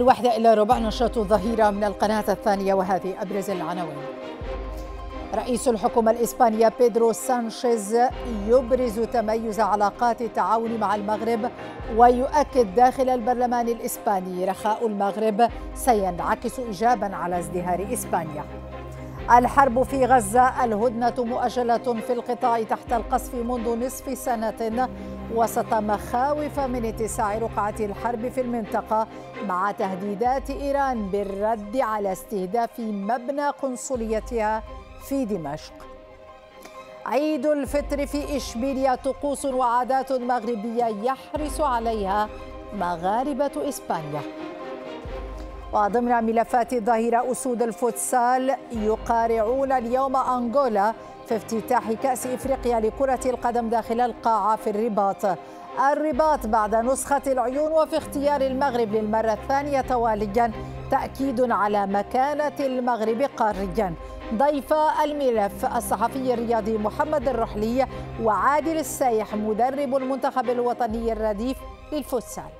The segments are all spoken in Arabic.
الواحدة إلى ربع نشرة الظهيرة من القناة الثانية وهذه أبرز العناوين رئيس الحكومة الإسبانية بيدرو سانشيز يبرز تميز علاقات التعاون مع المغرب ويؤكد داخل البرلمان الإسباني رخاء المغرب سينعكس إيجابا على ازدهار إسبانيا الحرب في غزة الهدنة مؤجلة في القطاع تحت القصف منذ نصف سنة وسط مخاوف من اتساع رقعة الحرب في المنطقة مع تهديدات إيران بالرد على استهداف مبنى قنصليتها في دمشق عيد الفطر في إشبيلية طقوس وعادات مغربية يحرص عليها مغاربة إسبانيا وضمن ملفات الظهيرة أسود الفوتسال يقارعون اليوم أنغولا في افتتاح كأس إفريقيا لكرة القدم داخل القاعة في الرباط الرباط بعد نسخة العيون وفي اختيار المغرب للمرة الثانية تواليا تأكيد على مكانة المغرب قاريا ضيف الملف الصحفي الرياضي محمد الرحلي وعادل السايح مدرب المنتخب الوطني الرديف للفوتسال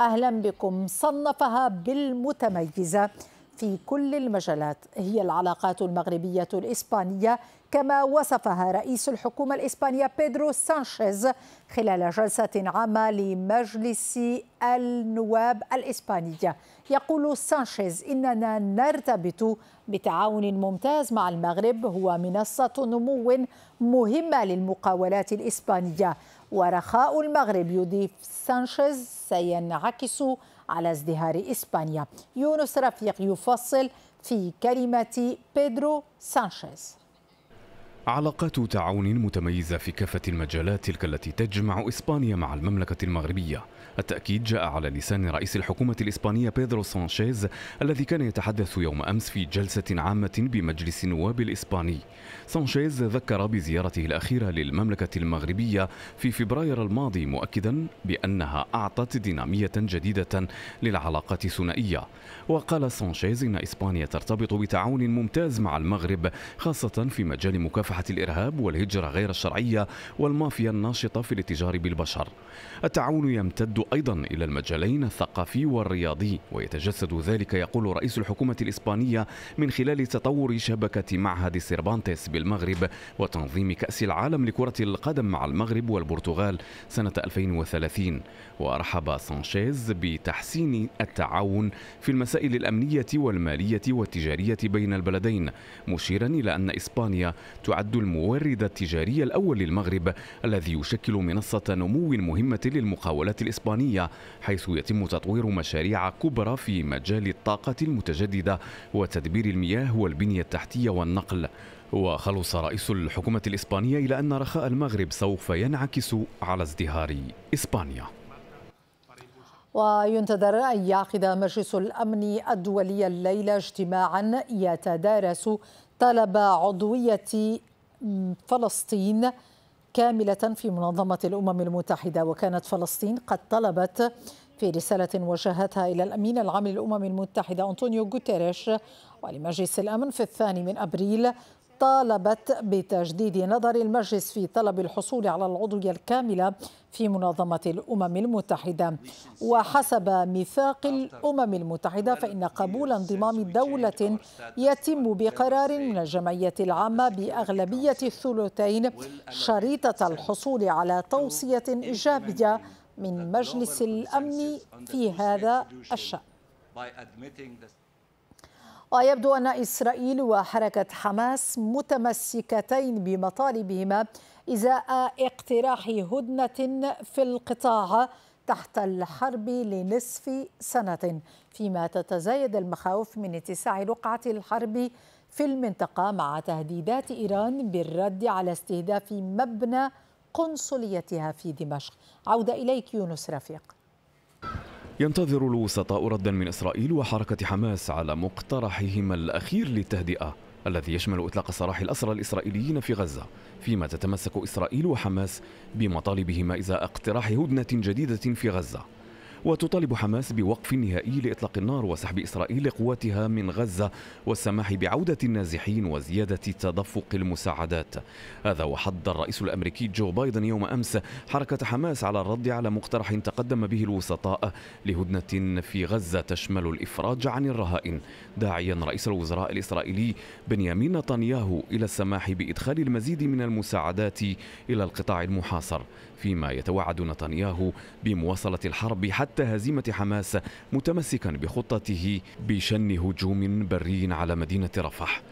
أهلا بكم صنفها بالمتميزة في كل المجالات هي العلاقات المغربية الإسبانية كما وصفها رئيس الحكومة الإسبانية بيدرو سانشيز خلال جلسة عامة لمجلس النواب الإسبانية يقول سانشيز إننا نرتبط بتعاون ممتاز مع المغرب هو منصة نمو مهمة للمقاولات الإسبانية ورخاء المغرب يضيف سانشيز سينعكس على ازدهار إسبانيا يونس رفيق يفصل في كلمة بيدرو سانشيز علاقات تعاون متميزة في كافة المجالات تلك التي تجمع إسبانيا مع المملكة المغربية التأكيد جاء على لسان رئيس الحكومة الإسبانية بيدرو سانشيز الذي كان يتحدث يوم أمس في جلسة عامة بمجلس النواب الإسباني سانشيز ذكر بزيارته الأخيرة للمملكة المغربية في فبراير الماضي مؤكدا بأنها أعطت دينامية جديدة للعلاقات الثنائية وقال سانشيز إن إسبانيا ترتبط بتعاون ممتاز مع المغرب خاصة في مجال مكافحة الإرهاب والهجرة غير الشرعية والمافيا الناشطة في الاتجار بالبشر التعاون يمتد أيضا إلى المجالين الثقافي والرياضي ويتجسد ذلك يقول رئيس الحكومة الإسبانية من خلال تطور شبكة معهد سيربانتس بالمغرب وتنظيم كأس العالم لكرة القدم مع المغرب والبرتغال سنة 2030 ورحب سانشيز بتحسين التعاون في المسائل الأمنية والمالية والتجارية بين البلدين مشيرا إلى أن إسبانيا تعد المورد التجاري الأول للمغرب الذي يشكل منصة نمو مهمة للمقاولات الإسبانية الإسبانية حيث يتم تطوير مشاريع كبرى في مجال الطاقة المتجددة وتدبير المياه والبنية التحتية والنقل وخلص رئيس الحكومة الإسبانية إلى أن رخاء المغرب سوف ينعكس على ازدهار إسبانيا وينتظر أن يعقد مجلس الأمن الدولي الليلة اجتماعا يتدارس طلب عضوية فلسطين كاملة في منظمة الأمم المتحدة وكانت فلسطين قد طلبت في رسالة وجهتها إلى الأمين العام للأمم المتحدة أنطونيو غوتيريش ولمجلس الأمن في الثاني من أبريل طالبت بتجديد نظر المجلس في طلب الحصول على العضوية الكاملة في منظمة الأمم المتحدة وحسب ميثاق الأمم المتحدة فإن قبول انضمام دولة يتم بقرار من الجمعية العامة بأغلبية الثلثين شريطة الحصول على توصية إيجابية من مجلس الأمن في هذا الشأن ويبدو أن إسرائيل وحركة حماس متمسكتين بمطالبهما إزاء اقتراح هدنة في القطاع تحت الحرب لنصف سنة فيما تتزايد المخاوف من اتساع رقعة الحرب في المنطقة مع تهديدات إيران بالرد على استهداف مبنى قنصليتها في دمشق عودة إليك يونس رفيق ينتظر الوسطاء ردا من إسرائيل وحركة حماس على مقترحهما الأخير للتهدئة الذي يشمل إطلاق سراح الأسرى الإسرائيليين في غزة فيما تتمسك إسرائيل وحماس بمطالبهما إزاء اقتراح هدنة جديدة في غزة وتطالب حماس بوقف نهائي لإطلاق النار وسحب إسرائيل قواتها من غزة والسماح بعودة النازحين وزيادة تدفق المساعدات هذا وحد الرئيس الأمريكي جو بايدن يوم أمس حركة حماس على الرد على مقترح تقدم به الوسطاء لهدنة في غزة تشمل الإفراج عن الرهائن داعيا رئيس الوزراء الإسرائيلي بنيامين نتنياهو إلى السماح بإدخال المزيد من المساعدات إلى القطاع المحاصر فيما يتوعد نتنياهو بمواصلة الحرب حتى هزيمة حماس متمسكا بخطته بشن هجوم بري على مدينة رفح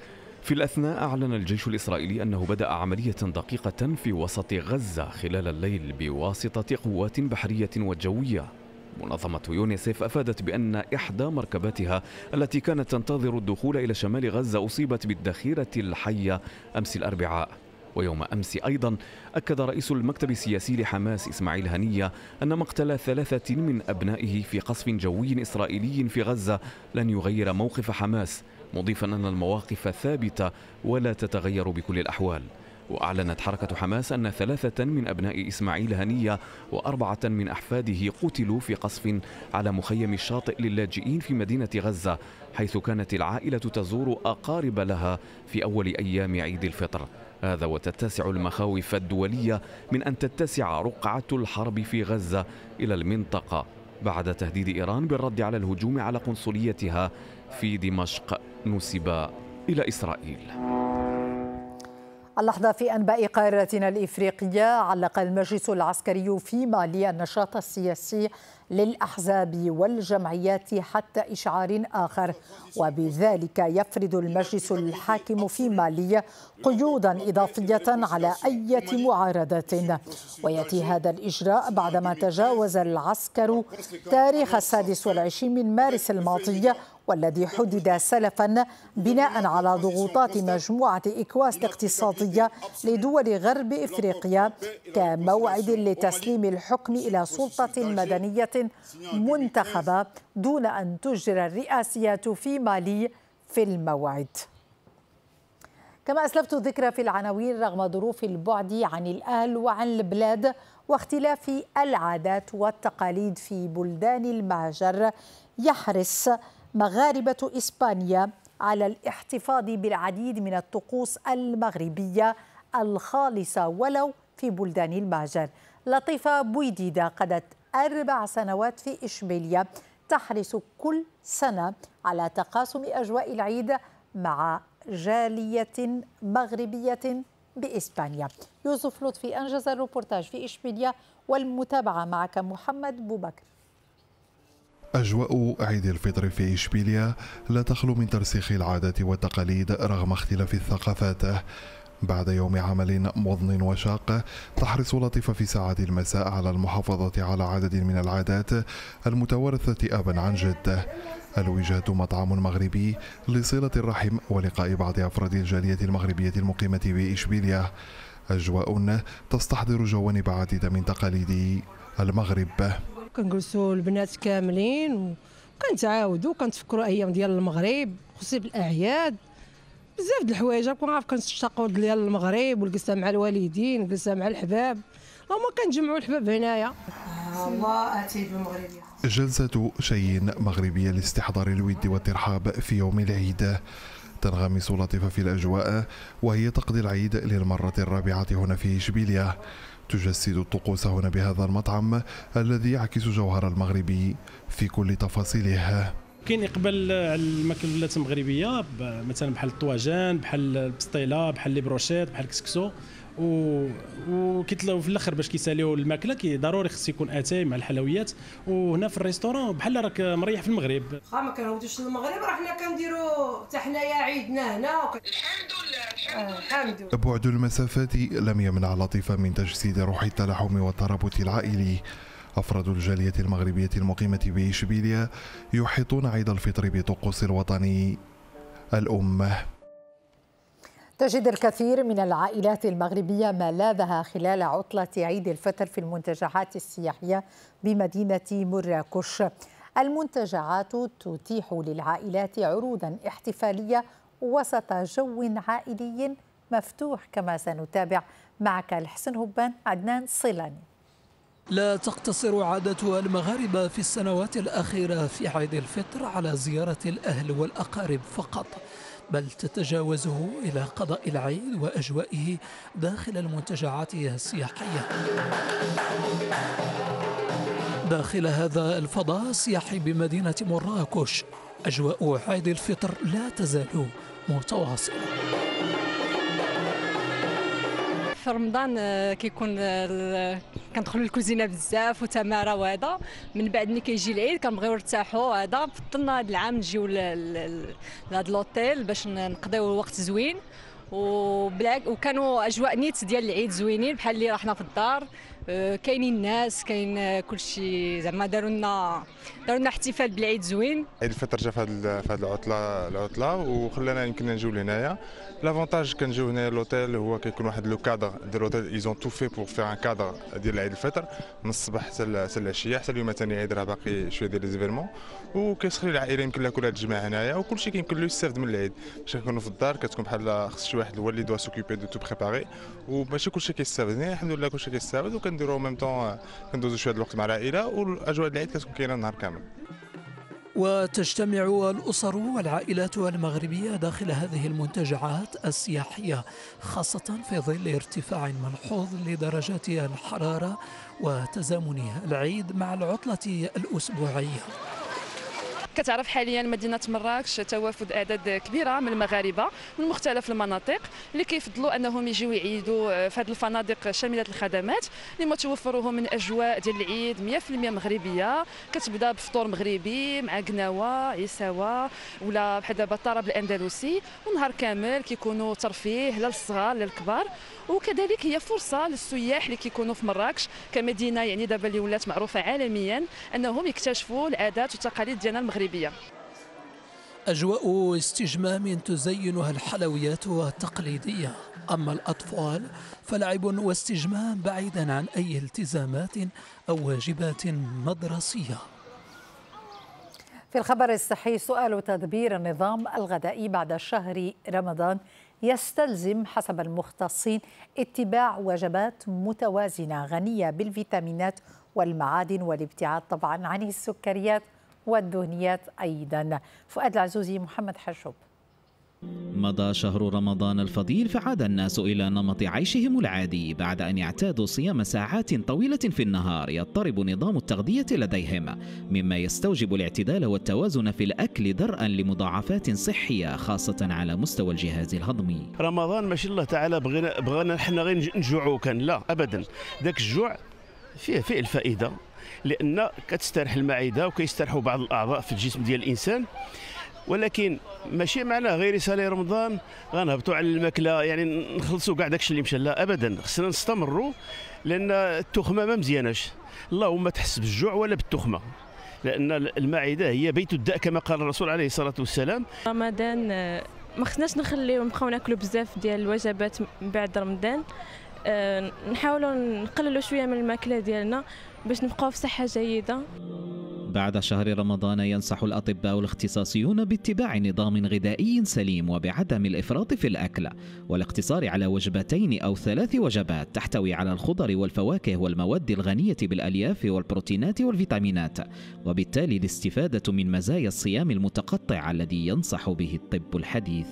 في الأثناء أعلن الجيش الإسرائيلي أنه بدأ عملية دقيقة في وسط غزة خلال الليل بواسطة قوات بحرية وجوية منظمة يونيسف أفادت بأن إحدى مركباتها التي كانت تنتظر الدخول إلى شمال غزة أصيبت بالذخيرة الحية أمس الأربعاء ويوم أمس أيضا أكد رئيس المكتب السياسي لحماس إسماعيل هنية أن مقتل ثلاثة من أبنائه في قصف جوي إسرائيلي في غزة لن يغير موقف حماس مضيفا أن المواقف ثابتة ولا تتغير بكل الأحوال وأعلنت حركة حماس أن ثلاثة من أبناء إسماعيل هنية وأربعة من أحفاده قتلوا في قصف على مخيم الشاطئ للاجئين في مدينة غزة حيث كانت العائلة تزور أقارب لها في أول أيام عيد الفطر هذا وتتسع المخاوف الدولية من أن تتسع رقعة الحرب في غزة إلى المنطقة بعد تهديد إيران بالرد على الهجوم على قنصليتها في دمشق نسب إلى إسرائيل اللحظة في أنباء قارتنا الإفريقية علق المجلس العسكري في مالي النشاط السياسي للأحزاب والجمعيات حتى إشعار آخر وبذلك يفرض المجلس الحاكم في مالي قيودا إضافية على أي معارضة ويأتي هذا الإجراء بعدما تجاوز العسكر تاريخ السادس والعشرين من مارس الماضي والذي حدد سلفا بناء على ضغوطات مجموعة إكواس الاقتصادية لدول غرب إفريقيا كموعد لتسليم الحكم إلى سلطة مدنية منتخبة دون أن تجرى الرئاسيات في مالي في الموعد كما أسلفت ذكر في العناوين رغم ظروف البعد عن الأهل وعن البلاد واختلاف العادات والتقاليد في بلدان المهجر يحرص مغاربة إسبانيا على الاحتفاظ بالعديد من الطقوس المغربية الخالصة ولو في بلدان المهجر لطيفة بويديدا قضت أربع سنوات في إشبيلية تحرص كل سنة على تقاسم أجواء العيد مع جالية مغربية بإسبانيا يوسف لطفي أنجز الروبورتاج في إشبيلية والمتابعة معك محمد بوبكر أجواء عيد الفطر في إشبيليا لا تخلو من ترسيخ العادات والتقاليد رغم اختلاف الثقافات بعد يوم عمل مضن وشاق تحرص لطيفة في ساعات المساء على المحافظة على عدد من العادات المتوارثة أبا عن جد الوجهة مطعم مغربي لصلة الرحم ولقاء بعض أفراد الجالية المغربية المقيمة بإشبيليا أجواء تستحضر جوانب عديدة من تقاليد المغرب كنجلسوا البنات كاملين وكنتعاودوا كنتفكروا ايام ديال المغرب خصوصي بالاعياد بزاف د الحوايج كنعرف كنشتاقوا ديال المغرب والجلسه مع الوالدين والجلسه مع الحباب هما كنجمعوا الحباب هنايا الله جلسة شيء مغربية لاستحضار الود والترحاب في يوم العيد تنغمس لطيفة في الأجواء وهي تقضي العيد للمرة الرابعة هنا في إشبيلية تجسد الطقوس هنا بهذا المطعم الذي يعكس جوهر المغربي في كل تفاصيله كاين اقبال على الماكلات المغربيه مثلا بحال الطواجن بحال البسطيله بحال لي بروشيت بحال الكسكسو و وكيتلاو في الاخر باش كيساليو الماكله كي ضروري خص يكون اتاي مع الحلويات وهنا في الريستورون بحال راك مريح في المغرب واخا ما كنعودوش للمغرب راه حنا كنديروا حتى حنايا عيدنا هنا الحمد لله الحمد, آه، الحمد لله بعد المسافات لم يمنع لطيفه من تجسيد روح التلاحم والترابط العائلي أفراد الجالية المغربية المقيمة بإشبيلية يحيطون عيد الفطر بطقوس الوطني الأمة تجد الكثير من العائلات المغربية ملاذها خلال عطلة عيد الفطر في المنتجعات السياحية بمدينة مراكش المنتجعات تتيح للعائلات عروضا احتفالية وسط جو عائلي مفتوح كما سنتابع معك الحسن هبان عدنان صلاني لا تقتصر عادة المغاربة في السنوات الأخيرة في عيد الفطر على زيارة الأهل والأقارب فقط بل تتجاوزه إلى قضاء العيد وأجوائه داخل المنتجعات السياحية داخل هذا الفضاء السياحي بمدينة مراكش أجواء عيد الفطر لا تزال متواصلة في رمضان آه، كيكون آه، كندخلوا الكوزينه بزاف وتماره وهذا من بعد ملي كيجي العيد كنبغيو نرتاحوا هذا فضلنا هذا العام نجيو لهاد لوطيل باش نقضيو وقت زوين وبلاك وكانوا اجواء نيت ديال العيد زوينين بحال اللي رحنا في الدار Euh, كاينين الناس كاين آه، كلشي زعما داروا لنا داروا لنا احتفال بالعيد زوين عيد الفطر جا في هذه العطله العطله وخلانا يمكن نجيو لهنايا لافونتاج كنجيو هنايا لوتيل هو كيكون واحد لو كادر ديال لوتيل ايزون تو في بور فيغ ان كادر ديال عيد الفطر من الصباح حتى العشيه حتى اليوم ثاني عيد راه باقي شويه ديال ليزيفيرمون وكيسخري العائله يمكن لها كلها تجمع هنايا وكلشي كيمكن له يستافد من العيد باش كنكونوا في الدار كتكون بحال خص شي واحد هو اللي دوا سوكيبي دو تو بريباري وماشي كلشي كيستافد يعني الحمد لله كلشي كيستافد وكنديرو ميم طون آه، كندوزو شويه الوقت مع العائله والاجواء العيد كتكون كاينه النهار كامل وتجتمع الأسر والعائلات المغربية داخل هذه المنتجعات السياحية خاصة في ظل ارتفاع ملحوظ لدرجات الحرارة وتزامن العيد مع العطلة الأسبوعية كتعرف حاليا مدينه مراكش توافد اعداد كبيره من المغاربه من مختلف المناطق اللي كيفضلوا انهم يجيو يعيدوا آه، في هذه الفنادق شامله الخدمات اللي متوفروه من اجواء ديال العيد 100% مغربيه كتبدا بفطور مغربي مع قناوه عساوه ولا بحال دابا الطرب الاندلسي ونهار كامل كيكونوا ترفيه للصغار للكبار وكذلك هي فرصه للسياح اللي كيكونوا في مراكش كمدينه يعني دابا اللي ولات معروفه عالميا انهم يكتشفوا العادات والتقاليد ديالنا المغربيه الليبية أجواء استجمام تزينها الحلويات التقليدية أما الأطفال فلعب واستجمام بعيدا عن أي التزامات أو واجبات مدرسية في الخبر الصحي سؤال تدبير النظام الغذائي بعد شهر رمضان يستلزم حسب المختصين اتباع وجبات متوازنه غنيه بالفيتامينات والمعادن والابتعاد طبعا عن السكريات والدهنيات أيضا فؤاد العزوزي محمد حشوب مضى شهر رمضان الفضيل فعاد الناس إلى نمط عيشهم العادي بعد أن اعتادوا صيام ساعات طويلة في النهار يضطرب نظام التغذية لديهم مما يستوجب الاعتدال والتوازن في الأكل درءا لمضاعفات صحية خاصة على مستوى الجهاز الهضمي رمضان ما شاء الله تعالى بغينا بغينا احنا غير نجوعوا كان لا أبدا ذاك الجوع فيه فيه الفائدة لان كتستريح المعده وكيستريحوا بعض الاعضاء في الجسم ديال الانسان ولكن ماشي معناه غير رساله رمضان غنهبطوا على الماكله يعني نخلصوا كاع داكشي اللي مشى لا ابدا خصنا نستمروا لان التخمه ما مزياناش اللهم تحس بالجوع ولا بالتخمه لان المعده هي بيت الداء كما قال الرسول عليه الصلاه والسلام رمضان آه، ما خصناش نخليو نبقاو ناكلو بزاف ديال الوجبات من بعد رمضان آه، نحاولوا نقللوا شويه من الماكله ديالنا باش نبقاو في صحه جيده بعد شهر رمضان ينصح الأطباء الاختصاصيون باتباع نظام غذائي سليم وبعدم الإفراط في الأكل والاقتصار على وجبتين أو ثلاث وجبات تحتوي على الخضر والفواكه والمواد الغنية بالألياف والبروتينات والفيتامينات وبالتالي الاستفادة من مزايا الصيام المتقطع الذي ينصح به الطب الحديث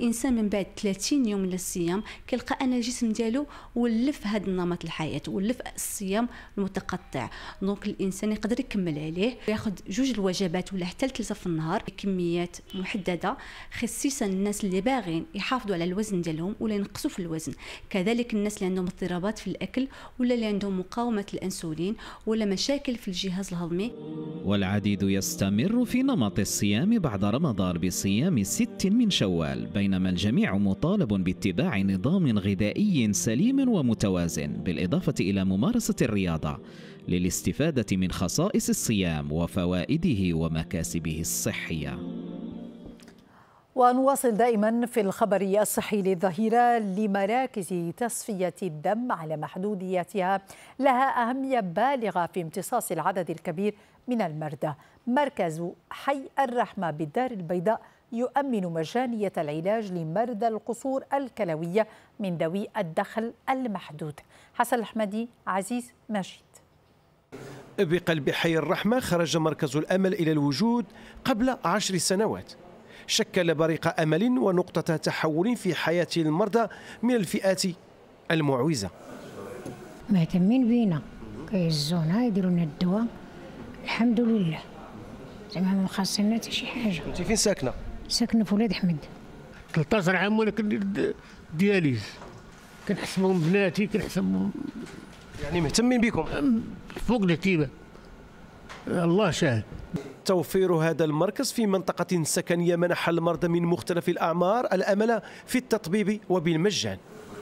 الانسان من بعد 30 يوم من الصيام كيلقى ان الجسم ديالو ولف هذا النمط الحياه ولف الصيام المتقطع دونك الانسان يقدر يكمل عليه ياخذ جوج الوجبات ولا حتى ثلاثه في النهار بكميات محدده خصيصا الناس اللي باغين يحافظوا على الوزن ديالهم ولا ينقصوا في الوزن كذلك الناس اللي عندهم اضطرابات في الاكل ولا اللي عندهم مقاومه الانسولين ولا مشاكل في الجهاز الهضمي والعديد يستمر في نمط الصيام بعد رمضان بصيام ست من شوال بين بينما الجميع مطالب باتباع نظام غذائي سليم ومتوازن بالإضافة إلى ممارسة الرياضة للاستفادة من خصائص الصيام وفوائده ومكاسبه الصحية ونواصل دائما في الخبر الصحي للظهيرة لمراكز تصفية الدم على محدوديتها لها أهمية بالغة في امتصاص العدد الكبير من المرضى مركز حي الرحمة بالدار البيضاء يؤمن مجانية العلاج لمرضى القصور الكلوية من ذوي الدخل المحدود حسن الحمدي عزيز ماجد بقلب حي الرحمة خرج مركز الأمل إلى الوجود قبل عشر سنوات شكل بريق أمل ونقطة تحول في حياة المرضى من الفئات المعوزة مهتمين بينا كيهزونا يديروا لنا الدواء الحمد لله زعما ما خاصنا حتى شي حاجه انت فين ساكنه ساكنه في ولاد حميد 13 عام وانا كندير دياليز كنحسبهم بناتي كنحسبهم يعني مهتمين بكم فوق الاهتمام الله شاهد توفير هذا المركز في منطقة سكنية منح المرضى من مختلف الأعمار الأمل في التطبيب وبالمجان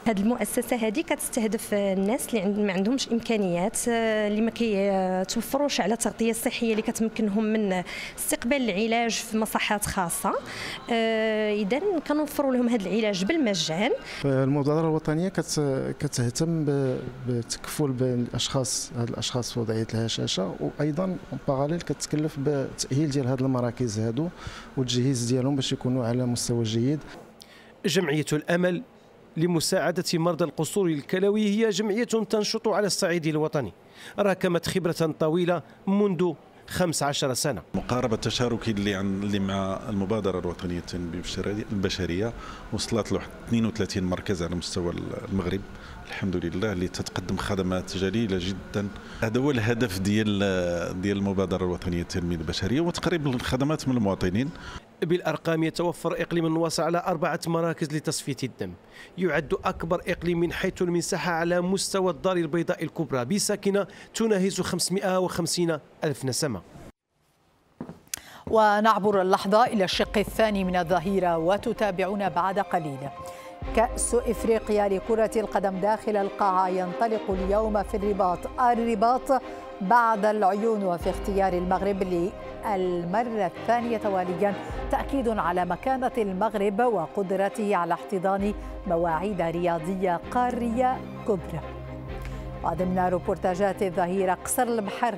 هذه المؤسسه هذه كتستهدف الناس اللي ما عندهمش امكانيات آه، اللي ما كيتوفروش على التغطيه الصحيه اللي كتمكنهم من استقبال العلاج في مصحات خاصه آه، اذا كنوفروا لهم هذا العلاج بالمجان طيب، المبادره الوطنيه كتهتم بالتكفل بالاشخاص هذ الاشخاص في وضعيه الهشاشه وايضا باراليل كتكلف بتاهيل ديال هذ المراكز هادو والتجهيز ديالهم باش يكونوا على مستوى جيد جمعيه الامل لمساعدة مرضى القصور الكلوي هي جمعية تنشط على الصعيد الوطني راكمت خبرة طويلة منذ 15 سنة مقاربة تشاركي اللي عن اللي مع المبادرة الوطنية البشرية وصلت له 32 مركز على مستوى المغرب الحمد لله اللي تتقدم خدمات جليله جدا هذا هو الهدف ديال ديال المبادره الوطنيه التنمية البشريه وتقريب الخدمات من المواطنين بالأرقام يتوفر إقليم النواصع على أربعة مراكز لتصفية الدم يعد أكبر إقليم من حيث المساحة على مستوى الدار البيضاء الكبرى بساكنة تناهز 550 ألف نسمة ونعبر اللحظة إلى الشق الثاني من الظهيرة وتتابعون بعد قليل كأس إفريقيا لكرة القدم داخل القاعة ينطلق اليوم في الرباط الرباط بعد العيون وفي اختيار المغرب للمرة الثانية تواليا تأكيد على مكانة المغرب وقدرته على احتضان مواعيد رياضية قارية كبرى وضمن روبورتاجات الظهيرة قصر البحر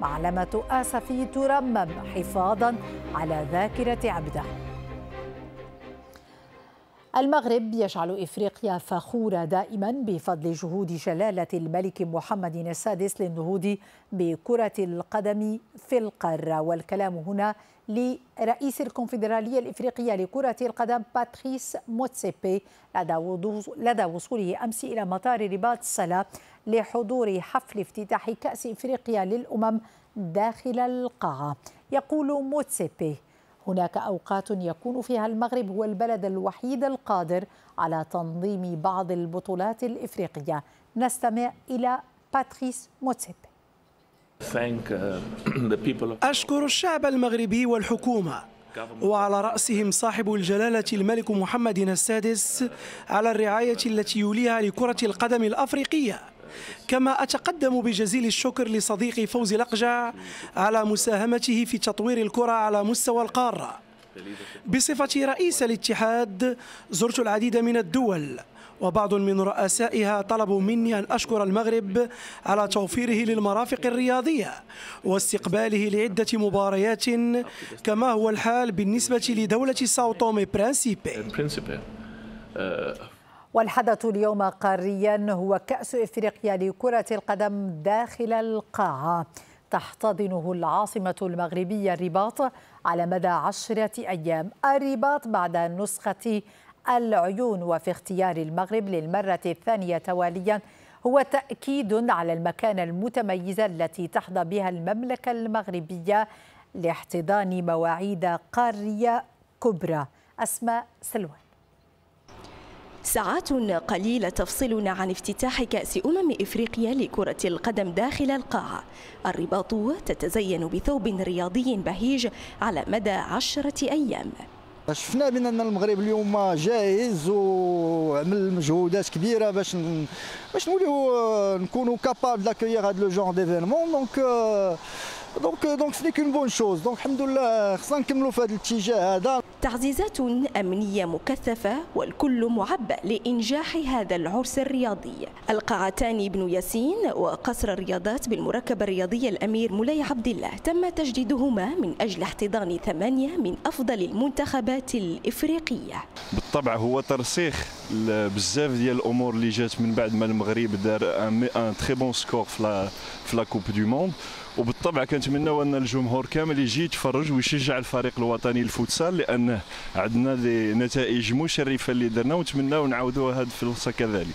معلمة آسفي ترمم حفاظا على ذاكرة عبده المغرب يجعل إفريقيا فخورة دائما بفضل جهود جلالة الملك محمد السادس للنهوض بكرة القدم في القارة والكلام هنا لرئيس الكونفدرالية الإفريقية لكرة القدم باتريس موتسيبي لدى وصوله أمس إلى مطار رباط السلا لحضور حفل افتتاح كأس إفريقيا للأمم داخل القاعة يقول موتسيبي هناك أوقات يكون فيها المغرب هو البلد الوحيد القادر على تنظيم بعض البطولات الإفريقية نستمع إلى باتريس موتسيب uh, أشكر الشعب المغربي والحكومة وعلى رأسهم صاحب الجلالة الملك محمد السادس على الرعاية التي يوليها لكرة القدم الأفريقية كما أتقدم بجزيل الشكر لصديقي فوزي لقجع على مساهمته في تطوير الكرة على مستوى القارة بصفتي رئيس الاتحاد زرت العديد من الدول وبعض من رؤسائها طلبوا مني أن أشكر المغرب على توفيره للمرافق الرياضية واستقباله لعدة مباريات كما هو الحال بالنسبة لدولة ساو تومي برانسيبي والحدث اليوم قاريا هو كأس إفريقيا لكرة القدم داخل القاعة تحتضنه العاصمة المغربية الرباط على مدى عشرة أيام الرباط بعد نسخة العيون وفي اختيار المغرب للمرة الثانية تواليا هو تأكيد على المكانة المتميزة التي تحظى بها المملكة المغربية لاحتضان مواعيد قارية كبرى أسماء سلوان ساعات قليلة تفصلنا عن افتتاح كأس أمم إفريقيا لكرة القدم داخل القاعة الرباط تتزين بثوب رياضي بهيج على مدى عشرة أيام شفنا بان المغرب اليوم جاهز وعمل مجهودات كبيره باش باش نوليو نكونوا كاباب داكويير هاد لو جون ديفينمون دونك دونك دونك سنيك اون بون شوز دونك الحمد لله خصنا نكملوا في هذا الاتجاه هذا تعزيزات أمنية مكثفة والكل معبأ لإنجاح هذا العرس الرياضي القاعتان بن ياسين وقصر الرياضات بالمركبة الرياضية الأمير مولاي عبد الله تم تجديدهما من أجل احتضان ثمانية من أفضل المنتخبات الإفريقية بالطبع هو ترسيخ بزاف ديال الأمور اللي جات من بعد ما المغرب دار ان تخي بون سكور في لا كوب دو موند وبالطبع كنتمنوا ان الجمهور كامل يجي يتفرج ويشجع الفريق الوطني للفوتسال لانه عندنا دي نتائج مشرفه اللي درنا ونتمناو نعاودوها هذه الفرصه كذلك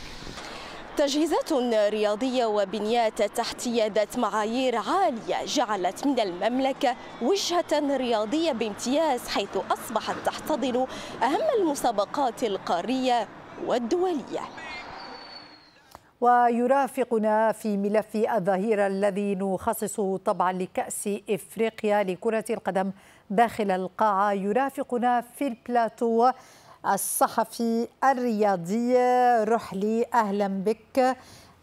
تجهيزات رياضية وبنيات تحتية ذات معايير عالية جعلت من المملكة وجهة رياضية بامتياز حيث أصبحت تحتضن أهم المسابقات القارية والدولية ويرافقنا في ملف الظهير الذي نخصص طبعا لكأس إفريقيا لكرة القدم داخل القاعة يرافقنا في البلاتو الصحفي الرياضي رحلي أهلا بك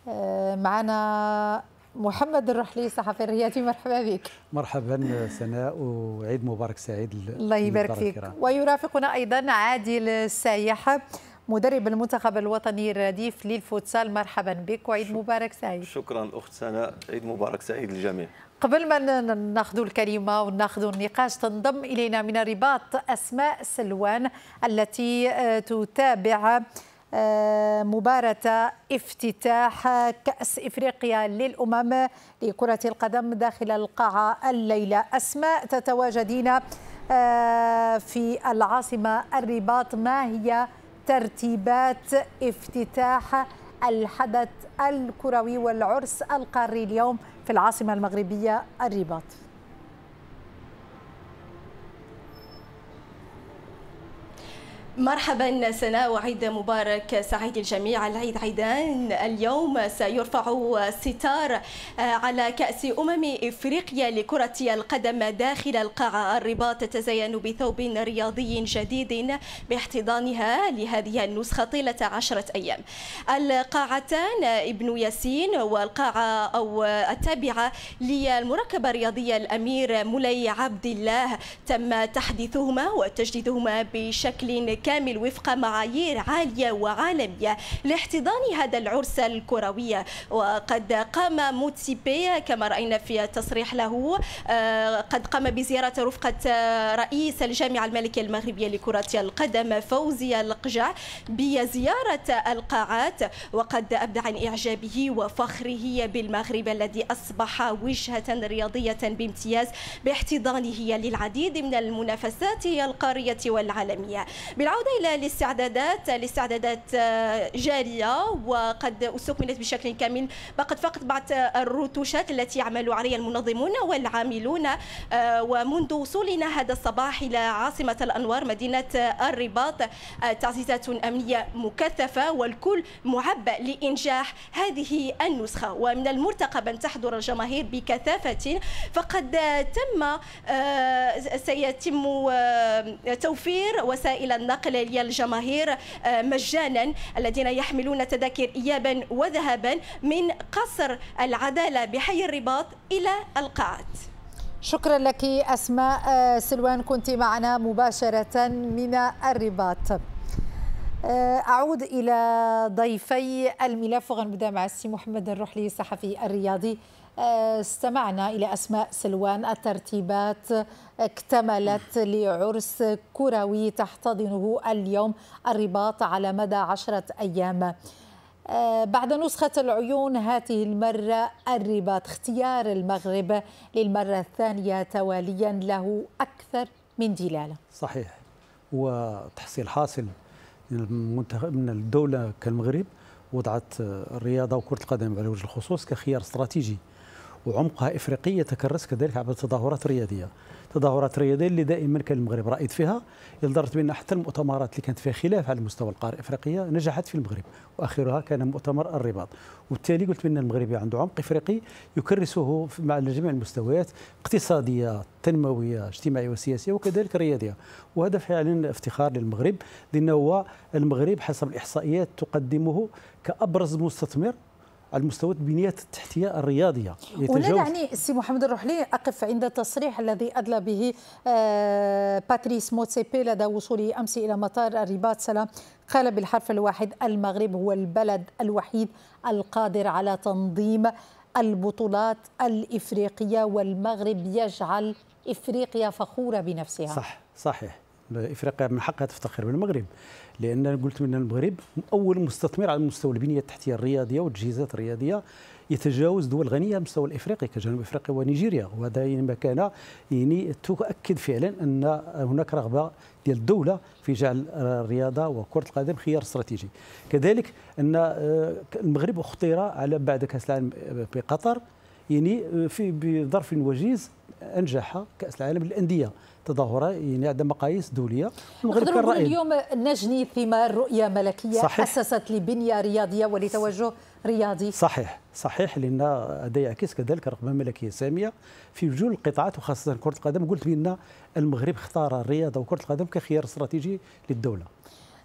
آه، معنا محمد الرحلي صحفي الرياضي مرحبا بك مرحبا سناء وعيد مبارك سعيد الله يبارك فيك ويرافقنا أيضا عادل السايح مدرب المنتخب الوطني الرديف للفوتسال مرحبا بك وعيد مبارك سعيد شكرا اخت سناء عيد مبارك سعيد للجميع قبل ما ناخذ الكلمه وناخذ النقاش تنضم الينا من الرباط اسماء سلوان التي آه، تتابع آه، مباراة افتتاح كأس إفريقيا للأمم لكرة القدم داخل القاعة الليلة أسماء تتواجدين آه، في العاصمة الرباط ما هي ترتيبات افتتاح الحدث الكروي والعرس القاري اليوم في العاصمة المغربية الرباط مرحبا سناء وعيد مبارك سعيد الجميع العيد عيدان اليوم سيرفع ستار آه، على كأس أمم إفريقيا لكرة القدم داخل القاعة الرباط تتزين بثوب رياضي جديد باحتضانها لهذه النسخة طيلة عشرة أيام القاعتان ابن ياسين والقاعة أو التابعة للمركبة الرياضية الأمير ملي عبد الله تم تحديثهما وتجديدهما بشكل بالكامل وفق معايير عالية وعالمية لاحتضان هذا العرس الكروي وقد قام موتسيبي كما رأينا في تصريح له آه، قد قام بزيارة رفقة آه، رئيس الجامعة الملكية المغربية لكرة القدم فوزي القجع بزيارة القاعات وقد أبدع عن إعجابه وفخره بالمغرب الذي أصبح وجهة رياضية بامتياز باحتضانه للعديد من المنافسات القارية والعالمية بالعودة العودة إلى الاستعدادات الاستعدادات آه، جارية وقد استكملت بشكل كامل فقد فقط بعض الرتوشات التي يعمل عليها المنظمون والعاملون آه، ومنذ وصولنا هذا الصباح إلى عاصمة الأنوار مدينة الرباط آه، تعزيزات أمنية مكثفة والكل معبأ لإنجاح هذه النسخة ومن المرتقب أن تحضر الجماهير بكثافة فقد تم سيتم توفير وسائل النقل النقل للجماهير آه، مجانا الذين يحملون تذاكر إيابا وذهابا من قصر العدالة بحي الرباط إلى القاعات شكرا لك أسماء آه، سلوان كنت معنا مباشرة من الرباط آه، أعود إلى ضيفي الملف وغنبدأ مع السي محمد الرحلي الصحفي الرياضي آه، استمعنا إلى أسماء سلوان الترتيبات اكتملت لعرس كروي تحتضنه اليوم الرباط على مدى عشرة أيام آه، بعد نسخة العيون هذه المرة الرباط اختيار المغرب للمرة الثانية تواليا له أكثر من دلالة صحيح وتحصيل حاصل من الدولة كالمغرب وضعت الرياضة وكرة القدم على وجه الخصوص كخيار استراتيجي وعمقها إفريقية تكرس كذلك عبر تظاهرات رياضية تظاهرات رياضية اللي دائما كان المغرب رائد فيها لدرجة بأن حتى المؤتمرات اللي كانت فيها خلاف على مستوى القارة الإفريقية نجحت في المغرب وآخرها كان مؤتمر الرباط وبالتالي قلت بأن المغربي عنده عمق إفريقي يكرسه مع جميع المستويات اقتصادية تنموية اجتماعية وسياسية وكذلك رياضية وهذا فعلا افتخار للمغرب لأنه هو المغرب حسب الإحصائيات تقدمه كأبرز مستثمر مستوى البنيه التحتيه الرياضيه ولا يعني سي محمد الرحلي اقف عند التصريح الذي ادلى به آه، باتريس موتسيبي لدى وصوله امس الى مطار الرباط سلام قال بالحرف الواحد المغرب هو البلد الوحيد القادر على تنظيم البطولات الافريقيه والمغرب يجعل افريقيا فخوره بنفسها صح صحيح افريقيا من حقها تفتخر بالمغرب لان قلت ان المغرب اول مستثمر على مستوى البنيه التحتيه الرياضيه والتجهيزات الرياضيه يتجاوز دول غنيه على المستوى الافريقي كجنوب افريقيا ونيجيريا وهذا يعني ما كان يعني تؤكد فعلا ان هناك رغبه ديال الدوله في جعل الرياضه وكره القدم خيار استراتيجي كذلك ان آه، المغرب اختير على بعد كاس العالم بقطر يعني آه، في بظرف وجيز انجح كاس العالم للانديه تظاهره يعني عندها مقاييس دوليه المغرب كان رأي اليوم نجني ثمار رؤيه ملكيه صحيح. اسست لبنيه رياضيه ولتوجه رياضي صحيح صحيح لان هذا يعكس كذلك رغبه ملكيه ساميه في وجود القطاعات وخاصه كره القدم قلت بان المغرب اختار الرياضه وكره القدم كخيار استراتيجي للدوله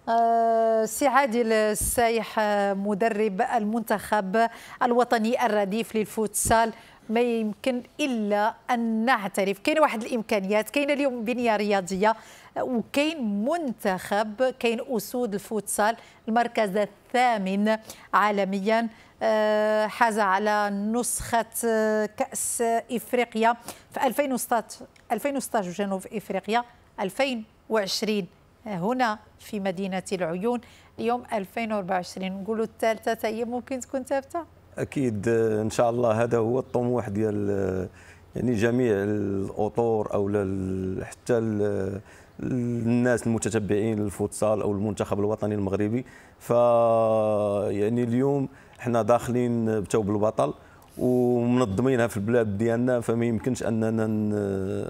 آه، سي عادل السايح مدرب المنتخب الوطني الرديف للفوتسال ما يمكن الا ان نعترف كاين واحد الامكانيات كاين اليوم بنيه رياضيه وكاين منتخب كاين اسود الفوتسال المركز الثامن عالميا آه، حاز على نسخة آه، كأس إفريقيا في 2016 2016 جنوب إفريقيا 2020 هنا في مدينة العيون اليوم 2024 نقولوا الثالثة هي ممكن تكون ثابتة اكيد آه، ان شاء الله هذا هو الطموح ديال آه، يعني جميع الاطور او حتى الناس المتتبعين للفوتسال او المنتخب الوطني المغربي ف يعني اليوم حنا داخلين بثوب البطل ومنظمينها في البلاد ديالنا فما يمكنش اننا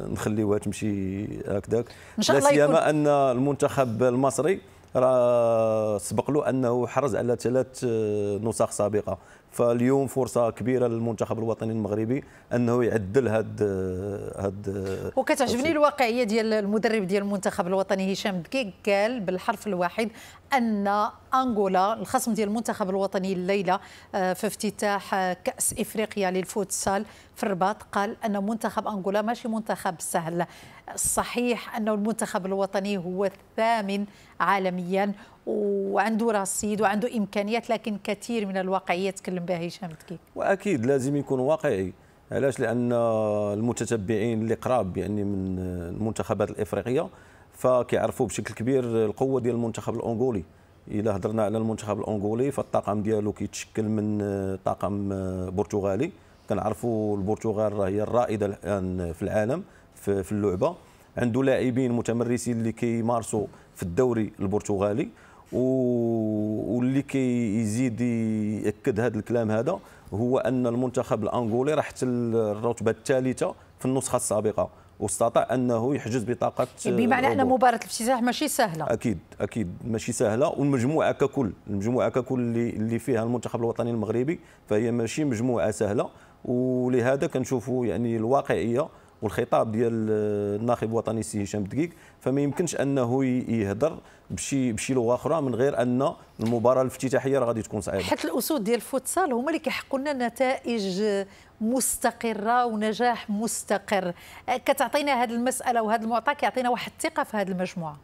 نخليوها تمشي هكذاك لا سيما ان المنتخب المصري راه سبق له انه حرز على ثلاث آه، نسخ سابقه فاليوم فرصه كبيره للمنتخب الوطني المغربي انه يعدل هاد هاد وكتعجبني الواقعيه ديال المدرب ديال المنتخب الوطني هشام بكيك قال بالحرف الواحد ان انغولا الخصم ديال المنتخب الوطني الليله آه، في افتتاح كاس افريقيا للفوتسال في الرباط قال ان منتخب انغولا ماشي منتخب سهل صحيح أن المنتخب الوطني هو الثامن عالميا وعنده رصيد وعنده امكانيات لكن كثير من الواقعيه تكلم بها هشام تكيك واكيد لازم يكون واقعي علاش لان المتتبعين اللي قراب يعني من المنتخبات الافريقيه فكيعرفوا بشكل كبير القوه ديال المنتخب الانغولي الا هضرنا على المنتخب الانغولي فالطاقم ديالو كيتشكل من طاقم برتغالي كنعرفوا البرتغال راه هي الرائده الان في العالم في اللعبه عنده لاعبين متمرسين اللي كيمارسوا في الدوري البرتغالي واللي كيزيد كي ياكد هذا الكلام هذا هو ان المنتخب الانغولي راح حتى الرتبه الثالثه في النسخه السابقه واستطاع انه يحجز بطاقه إيه، بمعنى ان مباراه الافتتاح ماشي سهله اكيد اكيد ماشي سهله والمجموعه ككل المجموعه ككل اللي فيها المنتخب الوطني المغربي فهي ماشي مجموعه سهله ولهذا كنشوفوا يعني الواقعيه والخطاب ديال الناخب الوطني السي هشام دقيق فما يمكنش انه يهضر بشي بشي لغه اخرى من غير ان المباراه الافتتاحيه راه غادي تكون صعيبه حيت الاسود ديال الفوتسال هما اللي كيحققوا لنا نتائج مستقره ونجاح مستقر أه، كتعطينا هذه المساله وهذا المعطى كيعطينا واحد الثقه في هذه المجموعه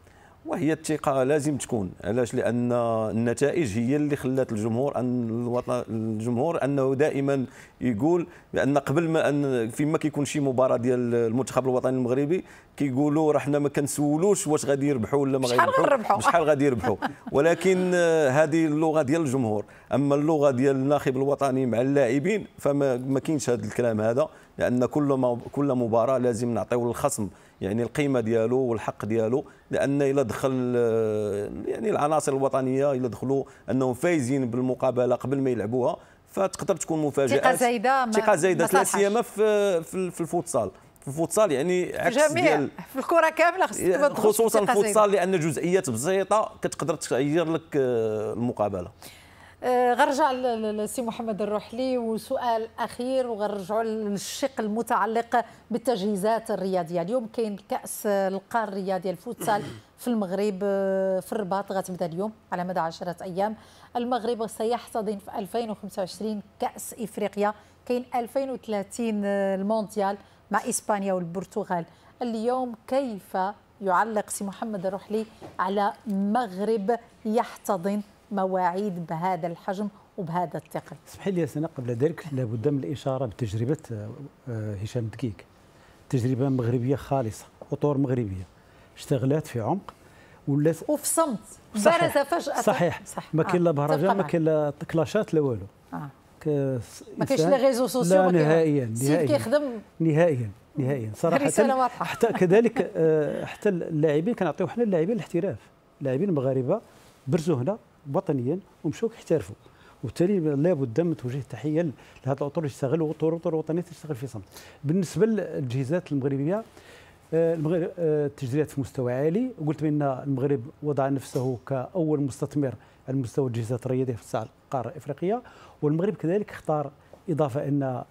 وهي الثقه لازم تكون علاش لان النتائج هي اللي خلات الجمهور ان الوطن الجمهور انه دائما يقول بان قبل ما ان فيما كيكون شي مباراه ديال المنتخب الوطني المغربي كيقولوا راه حنا ما كنسولوش واش غادي يربحوا ولا ما غادي يربحوا شحال غادي يربحوا ولكن هذه اللغه ديال الجمهور اما اللغه ديال الناخب الوطني مع اللاعبين فما ما كاينش هذا الكلام هذا لان كل كل مباراه لازم نعطيو للخصم يعني القيمه ديالو والحق ديالو لان الا دخل يعني العناصر الوطنيه الا دخلوا انهم فايزين بالمقابله قبل ما يلعبوها فتقدر تكون مفاجاه ثقه زايده ثقه زايده لا سيما في في الفوتسال في الفوتسال يعني عكس جميع ديال في الكره كامله يعني خصوصا الفوتسال لان جزئيات بسيطه كتقدر تغير لك آه، المقابله آه، غنرجع للسي محمد الرحلي وسؤال اخير وغنرجعوا للشق المتعلق بالتجهيزات الرياضيه اليوم كاين كاس القاره الرياضيه الفوتسال في المغرب آه، في الرباط غتبدا اليوم على مدى 10 ايام المغرب سيحتضن في 2025 كاس افريقيا كاين 2030 آه، المونديال مع اسبانيا والبرتغال اليوم كيف يعلق سي محمد الرحلي على مغرب يحتضن مواعيد بهذا الحجم وبهذا الثقل اسمح لي سنة قبل ذلك لابد من الإشارة بتجربة آه، آه، هشام دقيق تجربة مغربية خالصة أطور مغربية اشتغلات في عمق ولات وفي صمت برز فجأة صحيح, صحيح. ما كاين لا آه. بهرجة ما كاين لا كلاشات لا والو آه. ما كاينش لا ريزو سوسيو لا نهائيا نهائيا كيخدم نهائيا نهائيا صراحه رساله واضحه حتى كذلك حتى اللاعبين كنعطيو حنا اللاعبين الاحتراف اللاعبين المغاربه برزوا هنا وطنيا ومشوا احترفوا وبالتالي لابد من توجيه لهذا لهذه الاطر يشتغل والاطر الوطنيه تشتغل في صمت. بالنسبه للتجهيزات المغربيه آه، المغرب آه، التجديدات في مستوى عالي قلت بان المغرب وضع نفسه كاول مستثمر على مستوى التجهيزات الرياضيه في القاره الافريقيه والمغرب كذلك اختار اضافه ان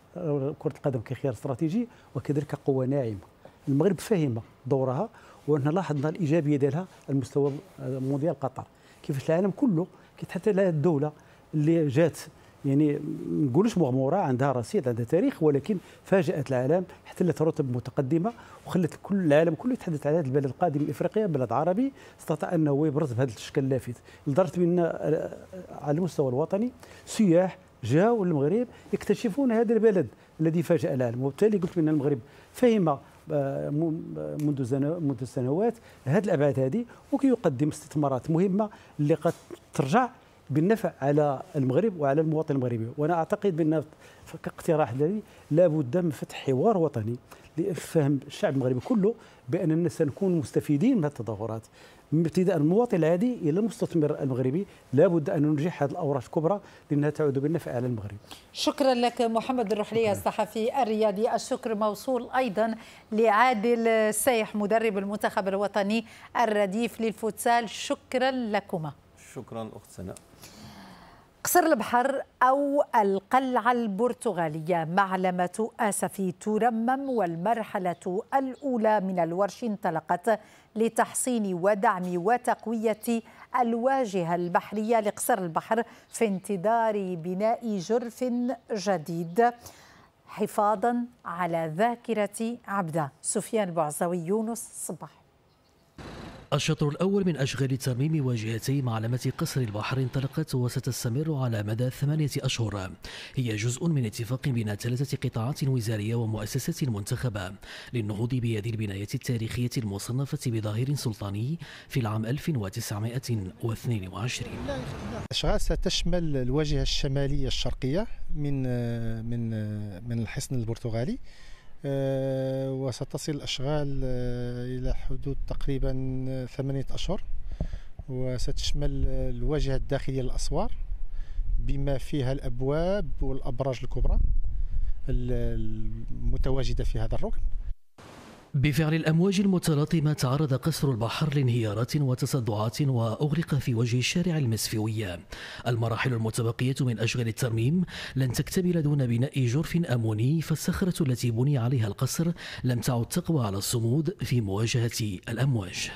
كره القدم كخيار استراتيجي وكذلك كقوه ناعمه المغرب فهم دورها وان لاحظنا الايجابيه ديالها على مستوى آه، مونديال قطر كيفاش العالم كله حتى الدوله اللي جات يعني ما نقولوش مغموره عندها رصيد عندها تاريخ ولكن فاجات العالم احتلت رتب متقدمه وخلت كل العالم كله يتحدث على هذا البلد القادم الافريقيا بلد عربي استطاع انه يبرز بهذا الشكل اللافت لدرجه بان آه، على المستوى الوطني سياح جاءوا للمغرب يكتشفون هذا البلد الذي فاجأ العالم وبالتالي قلت بان المغرب فهم منذ منذ سنوات هذه الابعاد هذه وكيقدم استثمارات مهمه اللي قد ترجع بالنفع على المغرب وعلى المواطن المغربي وانا اعتقد بان كاقتراح ديالي لابد من فتح حوار وطني لفهم الشعب المغربي كله باننا سنكون مستفيدين من التظاهرات ابتداء المواطن العادي الى المستثمر المغربي لابد ان ننجح هذه الاوراش الكبرى لانها تعود بالنفع على المغرب. شكرا لك محمد الرحليه الصحفي الرياضي، الشكر موصول ايضا لعادل السيح مدرب المنتخب الوطني الرديف للفوتسال، شكرا لكما. شكرا اخت سناء. قصر البحر أو القلعة البرتغالية معلمة آسفي ترمم والمرحلة الأولى من الورش انطلقت لتحصين ودعم وتقوية الواجهة البحرية لقصر البحر في انتظار بناء جرف جديد حفاظا على ذاكرة عبدة سفيان البعزوي يونس صباح الشطر الأول من أشغال ترميم واجهتي معلمة قصر البحر انطلقت وستستمر على مدى ثمانية أشهر هي جزء من اتفاق بين ثلاثة قطاعات وزارية ومؤسسات منتخبة للنهوض بهذه البناية التاريخية المصنفة بظاهر سلطاني في العام 1922 الأشغال ستشمل الواجهة الشمالية الشرقية من من من الحصن البرتغالي آه، وستصل الأشغال آه، إلى حدود تقريبا ثمانية أشهر وستشمل آه، الواجهة الداخلية للأسوار بما فيها الأبواب والأبراج الكبرى المتواجدة في هذا الركن بفعل الأمواج المتلاطمة تعرض قصر البحر لانهيارات وتصدعات وأغرق في وجه الشارع المسفوية المراحل المتبقية من أشغال الترميم لن تكتمل دون بناء جرف أموني فالصخرة التي بني عليها القصر لم تعد تقوى على الصمود في مواجهة الأمواج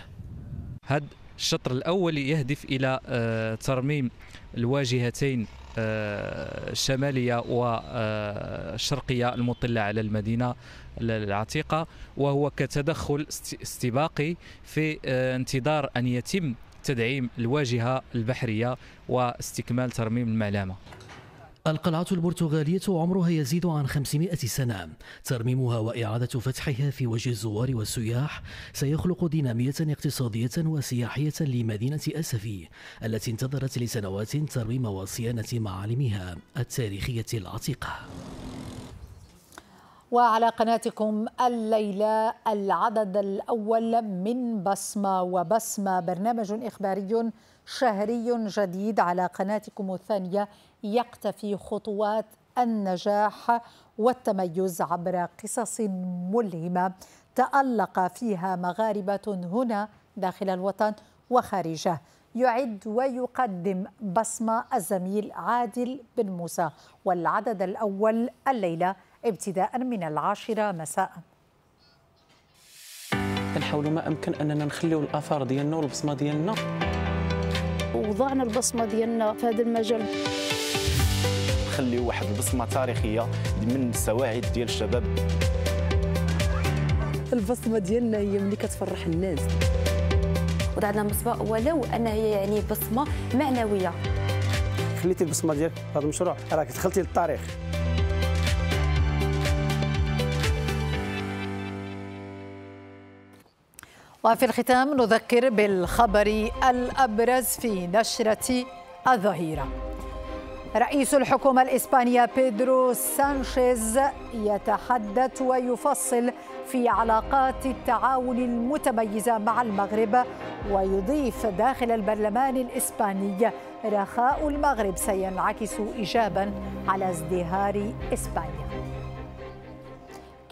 هذا الشطر الأول يهدف إلى آه، ترميم الواجهتين آه، الشمالية والشرقية آه، المطلة على المدينة العتيقه وهو كتدخل استباقي في آه، انتظار ان يتم تدعيم الواجهه البحريه واستكمال ترميم المعلمه القلعة البرتغالية عمرها يزيد عن 500 سنة ترميمها وإعادة فتحها في وجه الزوار والسياح سيخلق دينامية اقتصادية وسياحية لمدينة أسفي التي انتظرت لسنوات ترميم وصيانة معالمها التاريخية العتيقة وعلى قناتكم الليلة العدد الأول من بسمة وبسمة برنامج إخباري شهري جديد على قناتكم الثانية يقتفي خطوات النجاح والتميز عبر قصص ملهمة تألق فيها مغاربة هنا داخل الوطن وخارجه يعد ويقدم بصمة الزميل عادل بن موسى والعدد الأول الليلة ابتداء من العاشرة مساء كنحاولوا ما امكن اننا نخلي الاثار ديالنا والبصمه ديالنا وضعنا البصمه ديالنا في هذا المجال نخلي واحد البصمه تاريخيه من السواعد ديال الشباب البصمه ديالنا هي ملي كتفرح الناس وضعنا بصمه ولو انها هي يعني بصمه معنويه خليتي البصمه ديالك في هذا المشروع راك دخلتي للتاريخ وفي الختام نذكر بالخبر الأبرز في نشرة الظهيرة رئيس الحكومة الإسبانية بيدرو سانشيز يتحدث ويفصل في علاقات التعاون المتميزة مع المغرب ويضيف داخل البرلمان الإسباني رخاء المغرب سينعكس إيجابا على ازدهار إسبانيا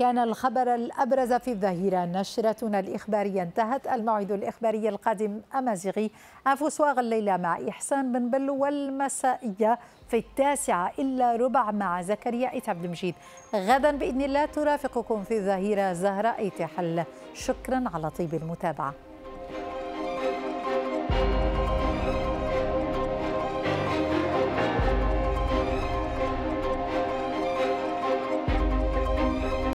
كان الخبر الأبرز في الظهيرة نشرتنا الإخبارية انتهت الموعد الإخباري القادم أمازيغي أنفسواغ الليلة مع إحسان بن بلو والمسائية في التاسعة إلا ربع مع زكريا إيت عبد المجيد غدا بإذن الله ترافقكم في الظهيرة زهراء تحل شكرا على طيب المتابعة